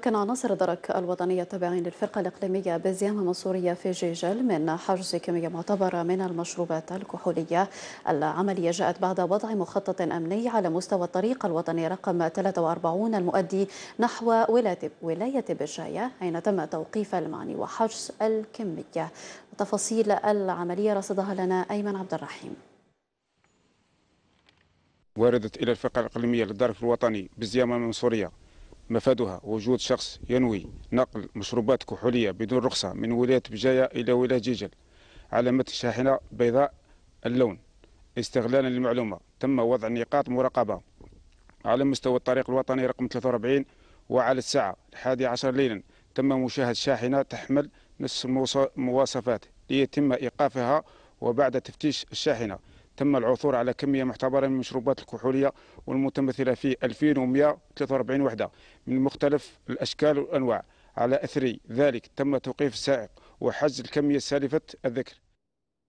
كان عناصر درك الوطنية التابعين للفرقة الإقليمية بزيامة منصورية في جيجل من حجز كمية معتبرة من المشروبات الكحولية العملية جاءت بعد وضع مخطط أمني على مستوى الطريق الوطني رقم 43 المؤدي نحو ولاية بجاية حين تم توقيف المعني وحجز الكمية تفاصيل العملية رصدها لنا أيمن عبد الرحيم وردت إلى الفرقة الإقليمية للدرك الوطني بزيامة منصورية مفادها وجود شخص ينوي نقل مشروبات كحولية بدون رخصة من ولاية بجاية إلى ولاية جيجل على متن شاحنة بيضاء اللون استغلالا للمعلومة تم وضع نقاط مراقبة على مستوى الطريق الوطني رقم 43 وعلى الساعة 11 ليلا تم مشاهد شاحنة تحمل نفس المواصفات ليتم إيقافها وبعد تفتيش الشاحنة تم العثور على كمية معتبرة من المشروبات الكحولية والمتمثلة في 2143 وحدة من مختلف الأشكال والأنواع على أثر ذلك تم توقيف السائق وحجز الكمية السالفة الذكر